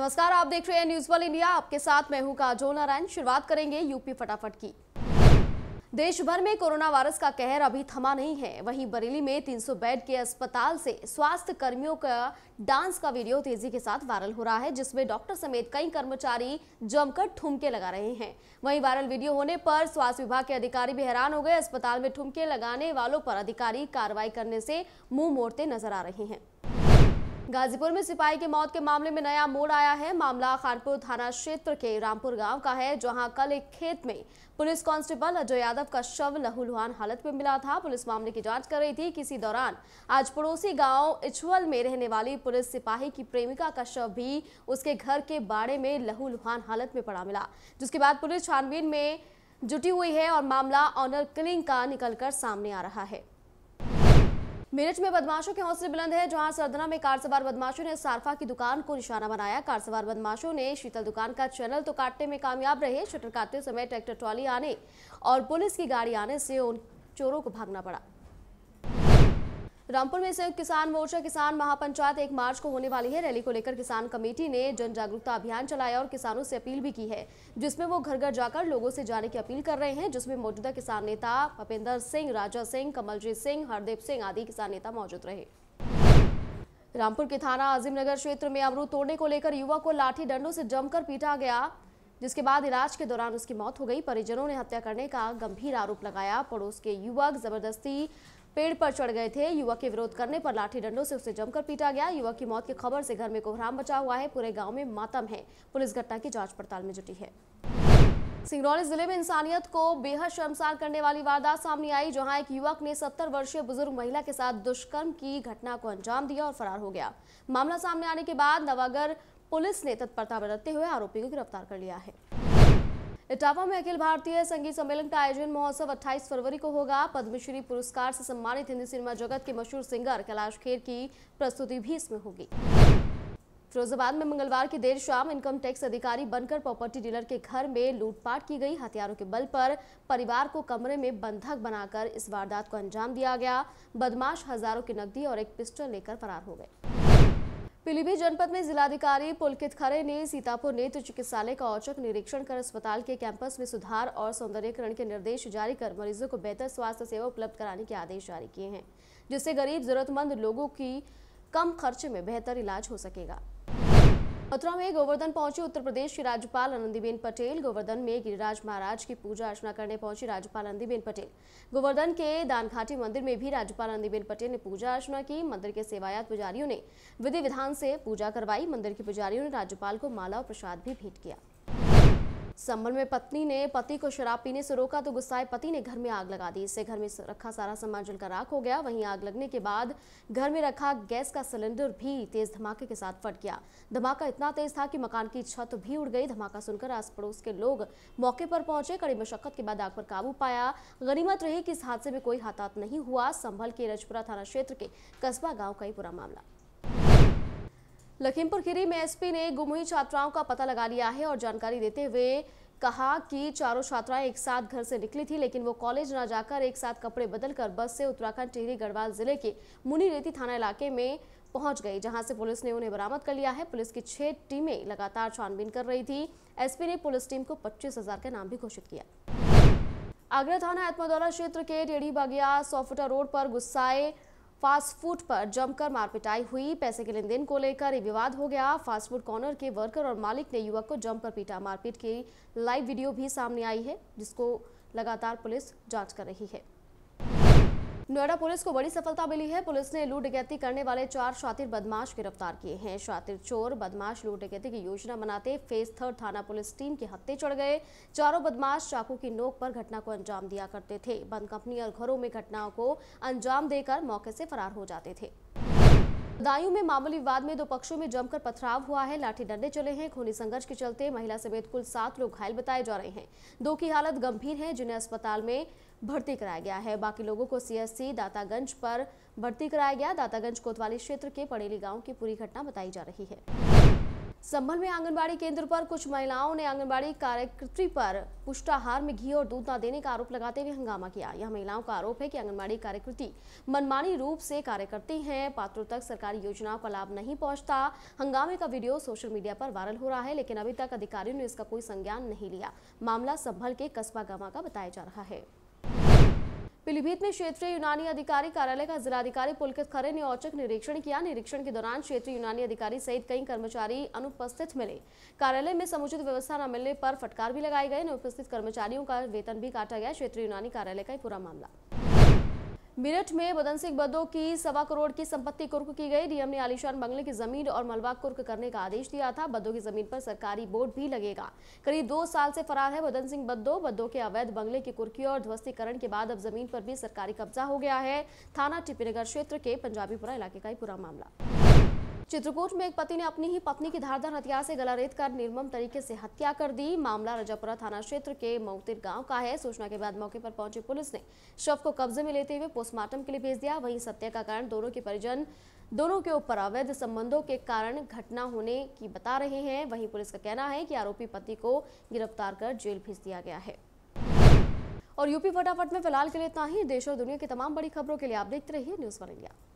नमस्कार आप देख रहे हैं न्यूज वन इंडिया आपके साथ मैं हूं काजोल नारायण शुरुआत करेंगे यूपी फटाफट की देश भर में कोरोना वायरस का कहर अभी थमा नहीं है वहीं बरेली में 300 बेड के अस्पताल से स्वास्थ्य कर्मियों का डांस का वीडियो तेजी के साथ वायरल हो रहा है जिसमें डॉक्टर समेत कई कर्मचारी जमकर ठुमके लगा रहे हैं वहीं वायरल वीडियो होने पर स्वास्थ्य विभाग के अधिकारी भी हैरान हो गए अस्पताल में ठुमके लगाने वालों पर अधिकारी कार्रवाई करने से मुंह मोड़ते नजर आ रहे हैं गाजीपुर में सिपाही की मौत के मामले में नया मोड़ आया है मामला खानपुर थाना क्षेत्र के रामपुर गांव का है जहां कल एक खेत में पुलिस कांस्टेबल अजय यादव का शव लहूलुहान हालत में मिला था पुलिस मामले की जांच कर रही थी किसी दौरान आज पड़ोसी गांव इचवल में रहने वाली पुलिस सिपाही की प्रेमिका का शव भी उसके घर के बाड़े में लहूलुहान हालत में पड़ा मिला जिसके बाद पुलिस छानबीन में जुटी हुई है और मामला ऑनर किलिंग का निकलकर सामने आ रहा है मेरठ में बदमाशों के हौसले बुलंद है जहां सरदना में कार सवार बदमाशों ने सारफा की दुकान को निशाना बनाया कार सवार बदमाशों ने शीतल दुकान का चैनल तो काटने में कामयाब रहे शटर काटते समय ट्रैक्टर ट्रॉली आने और पुलिस की गाड़ी आने से उन चोरों को भागना पड़ा रामपुर में संयुक्त किसान मोर्चा किसान महापंचायत एक मार्च को होने वाली है रैली को लेकर किसान कमेटी ने जन जागरूकता अभियान चलाया और किसानों से अपील भी की है जिसमें वो घर घर जाकर लोगों से जाने की अपील कर रहे हैं जिसमें मौजूदा किसान नेता भपेंद्र सिंह राजा सिंह कमलजीत सिंह हरदेव सिंह आदि किसान नेता मौजूद रहे रामपुर के थाना आजिम नगर क्षेत्र में अमरूद तोड़ने को लेकर युवक को लाठी डंडों से जमकर पीटा गया जिसके बाद इलाज के दौरान उसकी मौत हो गई परिजनों ने हत्या करने का गंभीर आरोप लगाया पड़ोस के युवक जबरदस्ती पेड़ पर चढ़ गए थे युवक के विरोध करने पर लाठी डंडों से उसे जमकर पीटा गया युवक की मौत की खबर से घर में कोहराम बचा हुआ है पूरे गाँव में मातम है पुलिस घटना की जांच पड़ताल में जुटी है सिंगरौली जिले में इंसानियत को बेहद शर्मसार करने वाली वारदात सामने आई जहां एक युवक ने 70 वर्षीय बुजुर्ग महिला के साथ दुष्कर्म की घटना को अंजाम दिया और फरार हो गया मामला सामने आने के बाद नवागढ़ पुलिस ने तत्परता बरतते हुए आरोपी को गिरफ्तार कर लिया है इटावा में अखिल भारतीय संगीत सम्मेलन का आयोजन महोत्सव 28 फरवरी को होगा पद्मश्री पुरस्कार से सम्मानित हिंदी सिनेमा जगत के मशहूर सिंगर कैलाश खेर की प्रस्तुति भी इसमें होगी फिरोजाबाद में मंगलवार की देर शाम इनकम टैक्स अधिकारी बनकर प्रॉपर्टी डीलर के घर में लूटपाट की गई हथियारों के बल पर परिवार को कमरे में बंधक बनाकर इस वारदात को अंजाम दिया गया बदमाश हजारों की नकदी और एक पिस्टल लेकर फरार हो गए पीलीभीत जनपद में जिलाधिकारी पुलकित खरे ने सीतापुर नेत्र चिकित्सालय का औचक निरीक्षण कर अस्पताल के कैंपस में सुधार और सौंदर्यकरण के निर्देश जारी कर मरीजों को बेहतर स्वास्थ्य सेवा उपलब्ध कराने के आदेश जारी किए हैं जिससे गरीब जरूरतमंद लोगों की कम खर्च में बेहतर इलाज हो सकेगा मथुरा में गोवर्धन पहुंचे उत्तर प्रदेश की राज्यपाल आनंदीबेन पटेल गोवर्धन में गिरिराज महाराज की पूजा अर्चना करने पहुंची राज्यपाल आनंदीबेन पटेल गोवर्धन के दानघाटी मंदिर में भी राज्यपाल आनंदीबेन पटेल ने पूजा अर्चना की मंदिर के सेवायात पुजारियों ने विधि विधान से पूजा करवाई मंदिर के पुजारियों ने राज्यपाल को माला और प्रसाद भी भेंट किया संबल में पत्नी ने पति को शराब पीने से रोका तो गुस्साए पति ने घर में आग लगा दी इससे घर में रखा सारा सामान जलकर राख हो गया वहीं आग लगने के बाद घर में रखा गैस का सिलेंडर भी तेज धमाके के साथ फट गया धमाका इतना तेज था कि मकान की छत भी उड़ गई धमाका सुनकर आस पड़ोस के लोग मौके पर पहुंचे कड़ी मशक्कत के बाद आग पर काबू पाया गनीमत रही कि इस हादसे में कोई हताहत नहीं हुआ संभल के रजपुरा थाना क्षेत्र के कस्बा गाँव का ही पूरा मामला लखीमपुर खीरी में एसपी ने गुम हुई छात्राओं का पता लगा लिया है और जानकारी देते हुए कहा कि चारों छात्राएं एक साथ घर से निकली थी लेकिन वो कॉलेज न जाकर एक साथ कपड़े बदलकर बस से उत्तराखंड टिहरी गढ़वाल जिले के मुनी रेती थाना इलाके में पहुंच गई जहां से पुलिस ने उन्हें बरामद कर लिया है पुलिस की छह टीमें लगातार छानबीन कर रही थी एसपी ने पुलिस टीम को पच्चीस हजार का नाम भी घोषित किया आगरा थाना एतमदौला क्षेत्र के टेढ़ी बागिया सोफुटा रोड पर गुस्साए फास्ट फूड पर जमकर मारपिटाई हुई पैसे के लेन देन को लेकर एक विवाद हो गया फास्ट फूड कॉर्नर के वर्कर और मालिक ने युवक को जमकर पीटा मारपीट की लाइव वीडियो भी सामने आई है जिसको लगातार पुलिस जांच कर रही है नोएडा पुलिस को बड़ी सफलता मिली है पुलिस ने लूट डकैती करने वाले चार शातिर बदमाश गिरफ्तार किए हैं शातिर चोर बदमाश लूट डकैती की योजना बनाते फेज थर्ड थाना पुलिस टीम के हत्ते चढ़ गए चारों बदमाश चाकू की नोक पर घटना को अंजाम दिया करते थे बंद कंपनी और घरों में घटनाओं को अंजाम देकर मौके से फरार हो जाते थे दायू में मामूली विवाद में दो पक्षों में जमकर पथराव हुआ है लाठी डंडे चले हैं खूनी संघर्ष के चलते महिला समेत कुल सात लोग घायल बताए जा रहे हैं दो की हालत गंभीर है जिन्हें अस्पताल में भर्ती कराया गया है बाकी लोगों को सीएससी दातागंज पर भर्ती कराया गया दातागंज कोतवाली क्षेत्र के पड़ेली गांव की पूरी घटना बताई जा रही है संभल में आंगनबाड़ी केंद्र पर कुछ महिलाओं ने आंगनबाड़ी कार्यकर्त्री पर पुष्टाहार में घी और दूध न देने का आरोप लगाते हुए हंगामा किया यह महिलाओं का आरोप है कि आंगनबाड़ी कार्यकृति मनमानी रूप से कार्य करती हैं पात्रों तक सरकारी योजनाओं का लाभ नहीं पहुंचता हंगामे का वीडियो सोशल मीडिया पर वायरल हो रहा है लेकिन अभी तक अधिकारियों ने इसका कोई संज्ञान नहीं लिया मामला संभल के कस्बा गवा का बताया जा रहा है पीलीभीत में क्षेत्रीय यूनानी अधिकारी कार्यालय का जिलाधिकारी पुलकित खरे ने औचक निरीक्षण किया निरीक्षण के दौरान क्षेत्रीय यूनानी अधिकारी सहित कई कर्मचारी अनुपस्थित मिले कार्यालय में समुचित व्यवस्था न मिलने पर फटकार भी लगाए गए अनुपस्थित कर्मचारियों का वेतन भी काटा गया क्षेत्रीय यूनानी कार्यालय का पूरा मामला मेरठ में बदन सिंह बदो की सवा करोड़ की संपत्ति कुर्क की गई डीएम ने आलिशान बंगले की जमीन और मलबा कुर्क करने का आदेश दिया था बद्दो की जमीन पर सरकारी बोर्ड भी लगेगा करीब दो साल से फरार है बदन सिंह बद्दो बद्दो के अवैध बंगले की कुर्की और ध्वस्तीकरण के बाद अब जमीन पर भी सरकारी कब्जा हो गया है थाना टिपीनगर क्षेत्र के पंजाबीपुरा इलाके का ही पूरा मामला चित्रकूट में एक पति ने अपनी ही पत्नी की धारदार हथियार से गला रेत कर निर्मम तरीके से हत्या कर दी मामला रजापुरा थाना क्षेत्र के मऊतिर गांव का है सूचना के बाद मौके पर पहुंची पुलिस ने शव को कब्जे में लेते हुए पोस्टमार्टम के लिए भेज दिया वहीं सत्या का कारण दोनों के परिजन दोनों के ऊपर अवैध संबंधों के कारण घटना होने की बता रहे हैं वही पुलिस का कहना है की आरोपी पति को गिरफ्तार कर जेल भेज दिया गया है और यूपी फटाफट में फिलहाल के लिए इतना ही देश और दुनिया की तमाम बड़ी खबरों के लिए आप देखते रहिए न्यूज़ वन इंडिया